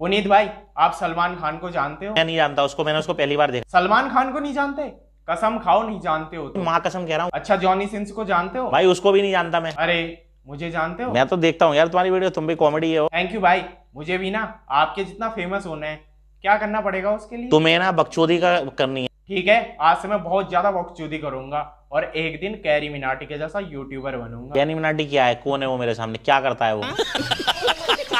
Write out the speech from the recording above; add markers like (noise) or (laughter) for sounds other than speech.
पुनीत भाई आप सलमान खान को जानते हो मैं नहीं जानता उसको मैंने उसको पहली बार देखा सलमान खान को नहीं जानते कसम खाओ नहीं जानते हो तो। माँ कसम कह रहा हूँ अच्छा जॉनी सिंस को जानते हो भाई उसको भी नहीं जानता मैं अरे मुझे जानते हो मैं तो देखता हूँ यार तुम्हारी वीडियो तुम भी कॉमेडी हो थैंक यू भाई मुझे भी ना आपके जितना फेमस होना है क्या करना पड़ेगा उसके लिए तुम्हें ना बकचोदी का करनी है ठीक है आज से मैं बहुत ज्यादा बकचोदी करूंगा और एक दिन कैरी मिनाटी के जैसा यूट्यूबर बनूंगा कैरी मिनाटी क्या है कौन है वो मेरे सामने क्या करता है वो (laughs)